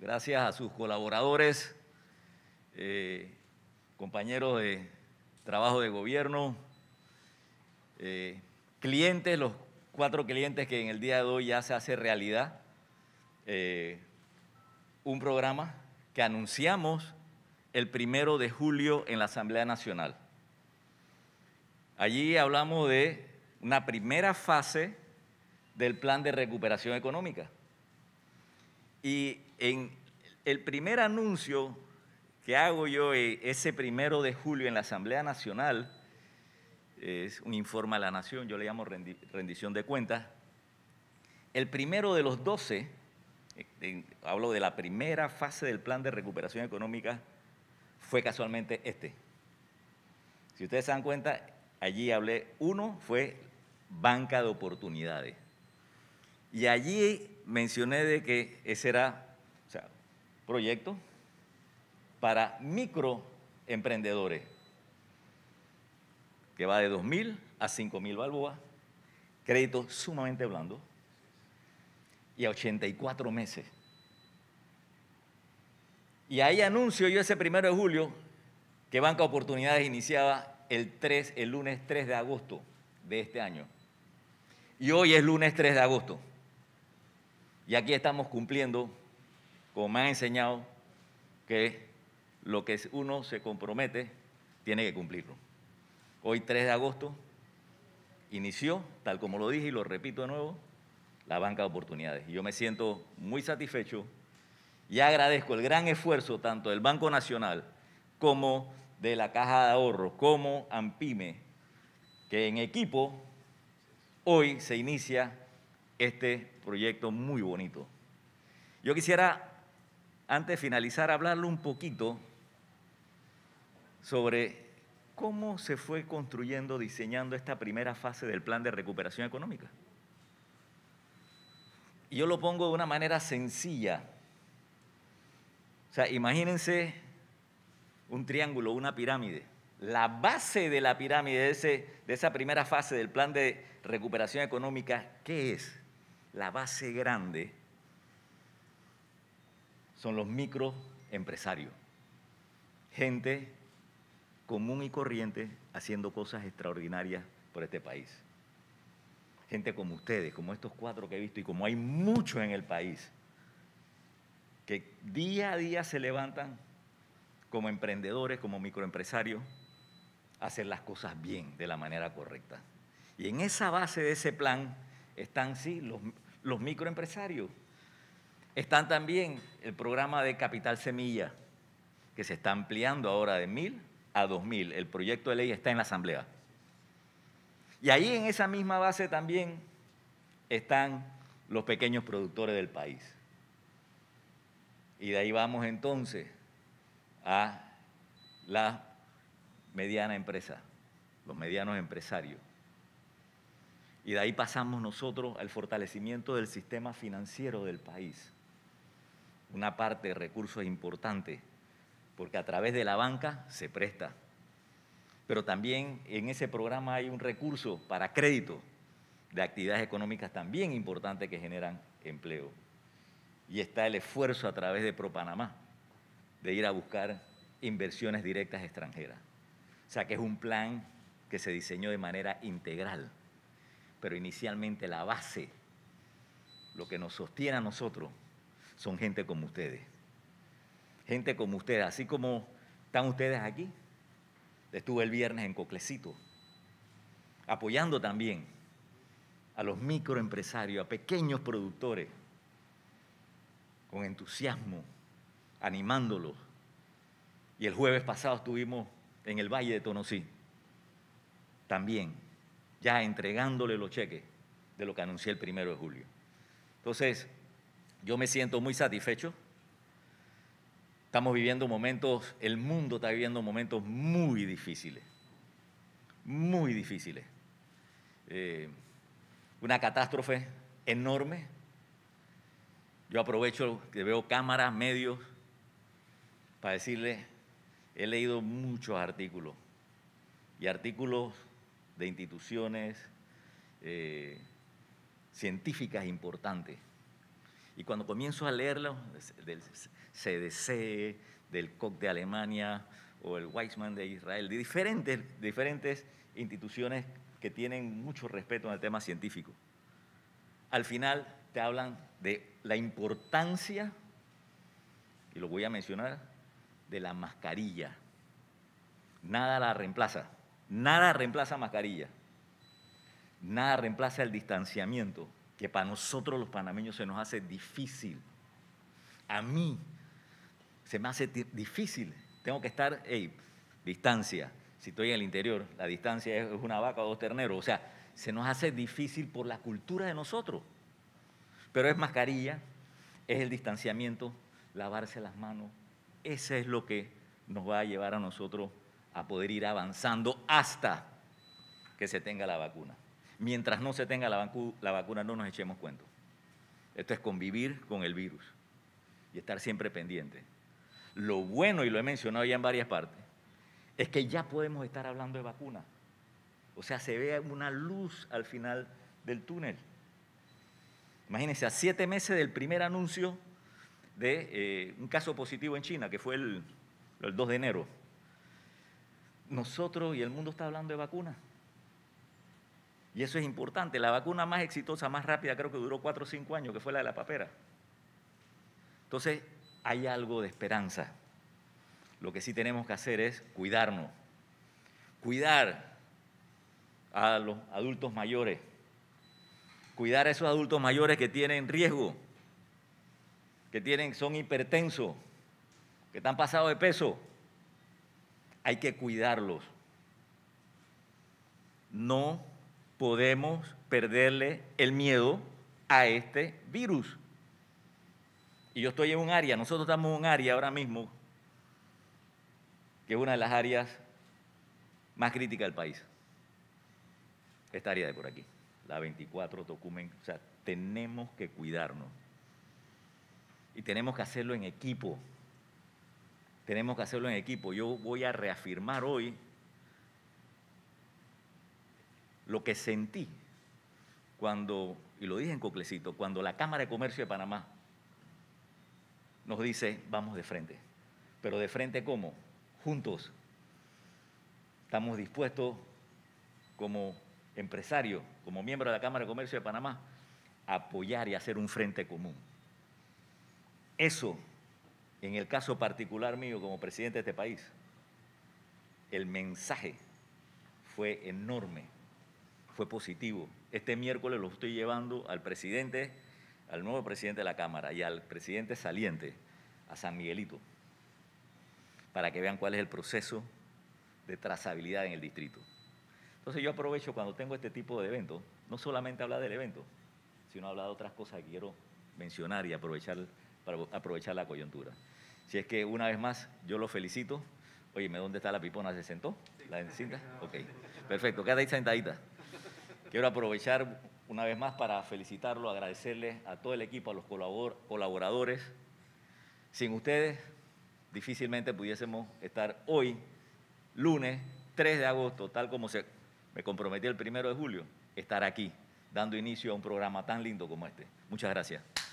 gracias a sus colaboradores, eh, compañeros de trabajo de gobierno, eh, clientes, los cuatro clientes que en el día de hoy ya se hace realidad eh, un programa que anunciamos el primero de julio en la Asamblea Nacional. Allí hablamos de una primera fase del plan de recuperación económica. Y en el primer anuncio que hago yo eh, ese primero de julio en la Asamblea Nacional, es un informe a la nación, yo le llamo rendición de cuentas, el primero de los doce eh, hablo de la primera fase del plan de recuperación económica, fue casualmente este. Si ustedes se dan cuenta, allí hablé, uno fue banca de oportunidades. Y allí mencioné de que ese era proyecto para microemprendedores, que va de 2.000 a 5.000 balboas, crédito sumamente blando, y a 84 meses. Y ahí anuncio yo ese primero de julio que Banca Oportunidades iniciaba el, 3, el lunes 3 de agosto de este año. Y hoy es lunes 3 de agosto. Y aquí estamos cumpliendo como me han enseñado, que lo que uno se compromete tiene que cumplirlo. Hoy 3 de agosto inició, tal como lo dije y lo repito de nuevo, la banca de oportunidades. Y yo me siento muy satisfecho y agradezco el gran esfuerzo tanto del Banco Nacional como de la Caja de Ahorro, como AMPIME, que en equipo hoy se inicia este proyecto muy bonito. Yo quisiera antes de finalizar, hablarle un poquito sobre cómo se fue construyendo, diseñando esta primera fase del plan de recuperación económica. Y yo lo pongo de una manera sencilla. O sea, imagínense un triángulo, una pirámide. La base de la pirámide de, de esa primera fase del plan de recuperación económica, ¿qué es? La base grande son los microempresarios. Gente común y corriente haciendo cosas extraordinarias por este país. Gente como ustedes, como estos cuatro que he visto y como hay muchos en el país, que día a día se levantan como emprendedores, como microempresarios, a hacer las cosas bien, de la manera correcta. Y en esa base de ese plan están, sí, los, los microempresarios, están también el programa de Capital Semilla, que se está ampliando ahora de mil a dos mil. El proyecto de ley está en la Asamblea. Y ahí en esa misma base también están los pequeños productores del país. Y de ahí vamos entonces a la mediana empresa, los medianos empresarios. Y de ahí pasamos nosotros al fortalecimiento del sistema financiero del país una parte de recursos importante, porque a través de la banca se presta. Pero también en ese programa hay un recurso para crédito de actividades económicas también importantes que generan empleo. Y está el esfuerzo a través de ProPanamá de ir a buscar inversiones directas extranjeras. O sea que es un plan que se diseñó de manera integral, pero inicialmente la base, lo que nos sostiene a nosotros son gente como ustedes. Gente como ustedes, así como están ustedes aquí. Estuve el viernes en Coclecito, apoyando también a los microempresarios, a pequeños productores, con entusiasmo, animándolos. Y el jueves pasado estuvimos en el Valle de Tonosí, también, ya entregándole los cheques de lo que anuncié el primero de julio. Entonces, yo me siento muy satisfecho. Estamos viviendo momentos, el mundo está viviendo momentos muy difíciles, muy difíciles. Eh, una catástrofe enorme. Yo aprovecho que veo cámaras, medios, para decirles, he leído muchos artículos y artículos de instituciones eh, científicas importantes y cuando comienzo a leerlo, del CDC, del Koch de Alemania o el Weizmann de Israel, de diferentes, diferentes instituciones que tienen mucho respeto en el tema científico, al final te hablan de la importancia, y lo voy a mencionar, de la mascarilla. Nada la reemplaza, nada reemplaza mascarilla, nada reemplaza el distanciamiento, que para nosotros los panameños se nos hace difícil. A mí se me hace difícil. Tengo que estar, hey, distancia. Si estoy en el interior, la distancia es una vaca o dos terneros. O sea, se nos hace difícil por la cultura de nosotros. Pero es mascarilla, es el distanciamiento, lavarse las manos. Ese es lo que nos va a llevar a nosotros a poder ir avanzando hasta que se tenga la vacuna mientras no se tenga la, vacuna no nos echemos cuento. Esto es convivir con el virus y estar siempre pendiente. Lo bueno, y lo he mencionado ya en varias partes, es que ya podemos estar hablando de vacuna. O sea, se ve una luz al final del túnel. Imagínense, a siete meses del primer anuncio de eh, un caso positivo en China, que fue el, el 2 de enero, nosotros y el mundo está hablando de vacuna. Y eso es importante. La vacuna más exitosa, más rápida, creo que duró cuatro o cinco años, que fue la de la papera. Entonces, hay algo de esperanza. Lo que sí tenemos que hacer es cuidarnos. Cuidar a los adultos mayores. Cuidar a esos adultos mayores que tienen riesgo, que tienen, son hipertensos, que están pasados de peso. Hay que cuidarlos. No podemos perderle el miedo a este virus. Y yo estoy en un área, nosotros estamos en un área ahora mismo, que es una de las áreas más críticas del país. Esta área de por aquí, la 24 Tocumen. O sea, tenemos que cuidarnos. Y tenemos que hacerlo en equipo. Tenemos que hacerlo en equipo. Yo voy a reafirmar hoy lo que sentí cuando, y lo dije en Coclecito, cuando la Cámara de Comercio de Panamá nos dice, vamos de frente. Pero de frente cómo? Juntos. Estamos dispuestos como empresarios, como miembros de la Cámara de Comercio de Panamá, a apoyar y hacer un frente común. Eso, en el caso particular mío como presidente de este país, el mensaje fue enorme fue positivo. Este miércoles lo estoy llevando al presidente, al nuevo presidente de la Cámara y al presidente saliente, a San Miguelito, para que vean cuál es el proceso de trazabilidad en el distrito. Entonces yo aprovecho cuando tengo este tipo de eventos, no solamente hablar del evento, sino hablar de otras cosas que quiero mencionar y aprovechar, para aprovechar la coyuntura. Si es que una vez más, yo lo felicito. Oye, ¿dónde está la pipona? ¿Se sentó? ¿La encinta? Ok. Perfecto, queda ahí sentadita. Quiero aprovechar una vez más para felicitarlo, agradecerle a todo el equipo, a los colaboradores. Sin ustedes difícilmente pudiésemos estar hoy, lunes 3 de agosto, tal como se, me comprometió el primero de julio, estar aquí, dando inicio a un programa tan lindo como este. Muchas gracias.